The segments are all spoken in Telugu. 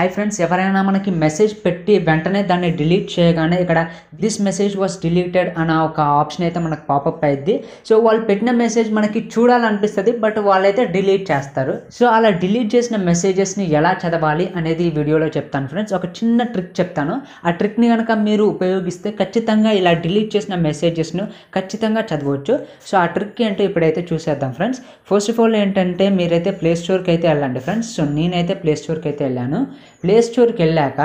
హై ఫ్రెండ్స్ ఎవరైనా మనకి మెసేజ్ పెట్టి వెంటనే దాన్ని డిలీట్ చేయగానే ఇక్కడ దిస్ మెసేజ్ వాస్ డిలీటెడ్ అన్న ఒక ఆప్షన్ అయితే మనకు పాపప్ అయింది సో వాళ్ళు పెట్టిన మెసేజ్ మనకి చూడాలనిపిస్తుంది బట్ వాళ్ళైతే డిలీట్ చేస్తారు సో అలా డిలీట్ చేసిన మెసేజెస్ని ఎలా చదవాలి అనేది ఈ వీడియోలో చెప్తాను ఫ్రెండ్స్ ఒక చిన్న ట్రిక్ చెప్తాను ఆ ట్రిక్ని కనుక మీరు ఉపయోగిస్తే ఖచ్చితంగా ఇలా డిలీట్ చేసిన మెసేజెస్ను ఖచ్చితంగా చదవచ్చు సో ఆ ట్రిక్ ఏంటో ఇప్పుడైతే చూసేద్దాం ఫ్రెండ్స్ ఫస్ట్ ఆఫ్ ఆల్ ఏంటంటే మీరైతే ప్లే స్టోర్కి అయితే వెళ్ళండి ఫ్రెండ్స్ సో నేనైతే ప్లే స్టోర్కి అయితే వెళ్ళాను స్టోర్కి వెళ్ళాక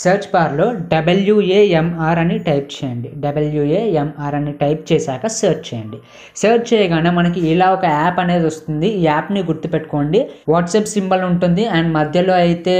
సెర్చ్ బార్లో డబ్ల్యూఏఎంఆర్ అని టైప్ చేయండి డబ్ల్యూఏఎంఆర్ అని టైప్ చేశాక సెర్చ్ చేయండి సెర్చ్ చేయగానే మనకి ఇలా ఒక యాప్ అనేది వస్తుంది ఈ యాప్ని గుర్తుపెట్టుకోండి వాట్సాప్ సింబల్ ఉంటుంది అండ్ మధ్యలో అయితే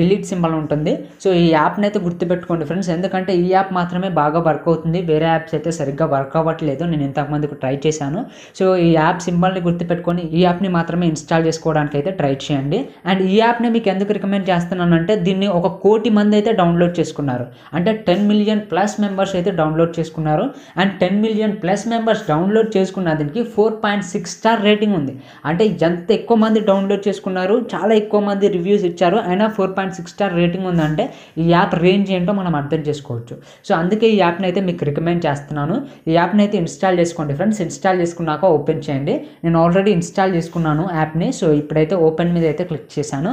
డిలీట్ సింబల్ ఉంటుంది సో ఈ యాప్ని అయితే గుర్తుపెట్టుకోండి ఫ్రెండ్స్ ఎందుకంటే ఈ యాప్ మాత్రమే బాగా వర్క్ అవుతుంది వేరే యాప్స్ అయితే సరిగ్గా వర్క్ అవ్వట్లేదు నేను ఇంతకుముందుకు ట్రై చేశాను సో ఈ యాప్ సింబల్ని గుర్తుపెట్టుకొని ఈ యాప్ని మాత్రమే ఇన్స్టాల్ చేసుకోవడానికి అయితే ట్రై చేయండి అండ్ ఈ యాప్ని మీకు ఎందుకు రికమెండ్ చేస్తున్నాను అంటే దీన్ని ఒక కోటి మంది అయితే డౌన్లోడ్ చేసుకున్నారు అంటే టెన్ మిలియన్ ప్లస్ మెంబర్స్ అయితే డౌన్లోడ్ చేసుకున్నారు and ten million plus members download చేసుకున్న దీనికి four point six star rating ఉంది అంటే ఎంత ఎక్కువ మంది డౌన్లోడ్ చేసుకున్నారు చాలా ఎక్కువ మంది రివ్యూస్ ఇచ్చారు అయినా four point six star rating ఉందంటే ఈ యాప్ రేంజ్ ఏంటో మనం అర్థం చేసుకోవచ్చు సో అందుకే ఈ యాప్ని అయితే మీకు రికమెండ్ చేస్తున్నాను ఈ యాప్ని అయితే ఇన్స్టాల్ చేసుకోండి ఫ్రెండ్స్ ఇన్స్టాల్ చేసుకున్నాక ఓపెన్ చేయండి నేను ఆల్రెడీ ఇన్స్టాల్ చేసుకున్నాను యాప్ని సో ఇప్పుడైతే ఓపెన్ మీద అయితే క్లిక్ చేశాను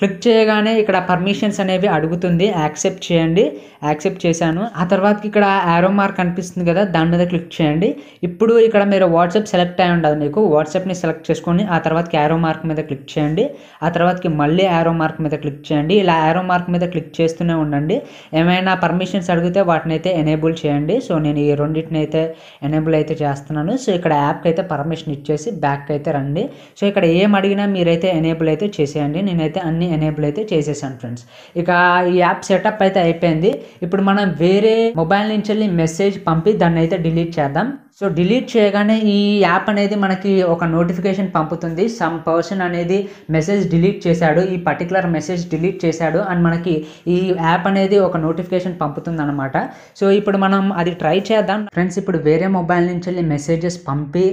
క్లిక్ చేయగానే ఇక్కడ పర్మిషన్స్ అనేవి అడుగుతుంది యాక్సెప్ట్ చేయండి యాక్సెప్ట్ చేశాను ఆ తర్వాత ఇక్కడ యారో మార్క్ అనిపిస్తుంది కదా దాని మీద క్లిక్ చేయండి ఇప్పుడు ఇక్కడ మీరు వాట్సాప్ సెలెక్ట్ అయి ఉండదు మీకు వాట్సాప్ని సెలెక్ట్ చేసుకొని ఆ తర్వాత యారో మార్క్ మీద క్లిక్ చేయండి ఆ తర్వాతకి మళ్ళీ యారో మార్క్ మీద క్లిక్ చేయండి ఇలా యారో మార్క్ మీద క్లిక్ చేస్తూనే ఉండండి ఏమైనా పర్మిషన్స్ అడిగితే వాటిని అయితే ఎనేబుల్ చేయండి సో నేను ఈ రెండింటిని అయితే ఎనేబుల్ అయితే చేస్తున్నాను సో ఇక్కడ యాప్కి అయితే పర్మిషన్ ఇచ్చేసి బ్యాక్ అయితే రండి సో ఇక్కడ ఏం అడిగినా మీరైతే ఎనేబుల్ అయితే చేసేయండి నేనైతే అన్ని అన్నీ ఎనేబుల్ అయితే చేసేసాను ఫ్రెండ్స్ ఇక ఈ యాప్ సెటప్ అయితే అయిపోయింది ఇప్పుడు మనం వేరే మొబైల్ నుంచి వెళ్ళి మెసేజ్ పంపి దాన్ని అయితే డిలీట్ చేద్దాం సో డిలీట్ చేయగానే ఈ యాప్ అనేది మనకి ఒక నోటిఫికేషన్ పంపుతుంది సమ్ పర్సన్ అనేది మెసేజ్ డిలీట్ చేశాడు ఈ పర్టికులర్ మెసేజ్ డిలీట్ చేశాడు అండ్ మనకి ఈ యాప్ అనేది ఒక నోటిఫికేషన్ పంపుతుంది అనమాట సో ఇప్పుడు మనం అది ట్రై చేద్దాం ఫ్రెండ్స్ ఇప్పుడు వేరే మొబైల్ నుంచి వెళ్ళి మెసేజెస్ పంపి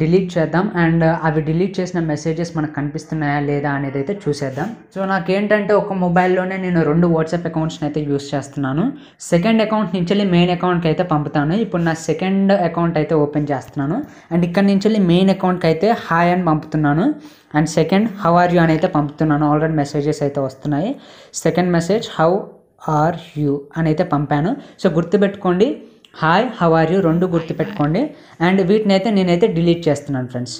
డిలీట్ చేద్దాం అండ్ అవి డిలీట్ చేసిన మెసేజెస్ మనకు కనిపిస్తున్నాయా లేదా అనేది అయితే చూసేద్దాం సో నాకేంటంటే ఒక మొబైల్లోనే నేను రెండు వాట్సాప్ అకౌంట్స్ని అయితే యూస్ చేస్తున్నాను సెకండ్ అకౌంట్ నుంచి వెళ్ళి మెయిన్ అకౌంట్కి అయితే పంపుతాను ఇప్పుడు నా సెకండ్ అకౌంట్ అయితే అయితే ఓపెన్ చేస్తున్నాను అండ్ ఇక్కడ నుంచి వెళ్ళి మెయిన్ అకౌంట్కి అయితే హాయ్ అని పంపుతున్నాను and second how are you అని అయితే పంపుతున్నాను ఆల్రెడీ మెసేజెస్ అయితే వస్తున్నాయి second message how are you అని అయితే పంపాను సో గుర్తుపెట్టుకోండి హాయ్ హౌ ఆర్ యూ రెండు గుర్తుపెట్టుకోండి అండ్ వీటిని అయితే నేనైతే డిలీట్ చేస్తున్నాను friends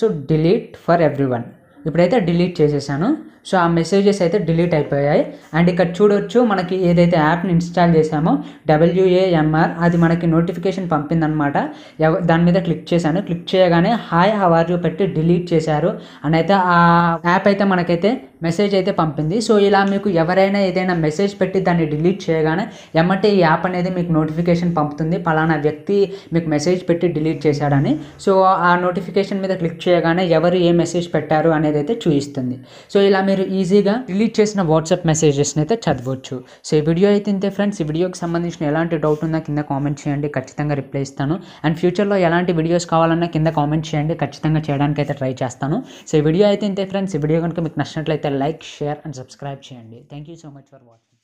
so delete for everyone ఇప్పుడైతే డిలీట్ చేసేసాను సో ఆ మెసేజెస్ అయితే డిలీట్ అయిపోయాయి అండ్ ఇక్కడ చూడొచ్చు మనకి ఏదైతే యాప్ని ఇన్స్టాల్ చేసామో డబ్ల్యూఏఎంఆర్ అది మనకి నోటిఫికేషన్ పంపిందనమాట దాని మీద క్లిక్ చేశాను క్లిక్ చేయగానే హాయ్ హవార్యూ పెట్టి డిలీట్ చేశారు అండ్ అయితే ఆ యాప్ అయితే మనకైతే మెసేజ్ అయితే పంపింది సో ఇలా మీకు ఎవరైనా ఏదైనా మెసేజ్ పెట్టి దాన్ని డిలీట్ చేయగానే ఎమ్మటే ఈ యాప్ అనేది మీకు నోటిఫికేషన్ పంపుతుంది పలానా వ్యక్తి మీకు మెసేజ్ పెట్టి డిలీట్ చేశాడని సో ఆ నోటిఫికేషన్ మీద క్లిక్ చేయగానే ఎవరు ఏ మెసేజ్ పెట్టారు అనేది అయితే చూపిస్తుంది సో ఇలా మీరు ఈజీగా డిలీట్ చేసిన వాట్సాప్ మెసేజెస్ని అయితే చదవచ్చు సో ఈ వీడియో అయితే ఇంతే ఫ్రెండ్స్ ఈ వీడియోకి సంబంధించిన ఎలాంటి డౌట్ ఉందా కింద కామెంట్ చేయండి ఖచ్చితంగా రిప్లై ఇస్తాను అండ్ ఫ్యూచర్లో ఎలాంటి వీడియోస్ కావాలన్నా కింద కామెంట్ చేయండి ఖచ్చితంగా చేయడానికి అయితే ట్రై చేస్తాను సో ఈ వీడియో అయితే ఇంతే ఫ్రెండ్స్ ఈ వీడియో కనుక మీకు నచ్చినట్లయితే అయితే లైక్ షేర్ అండ్ సబ్స్క్రైబ్ చేయండి thank you so much for watching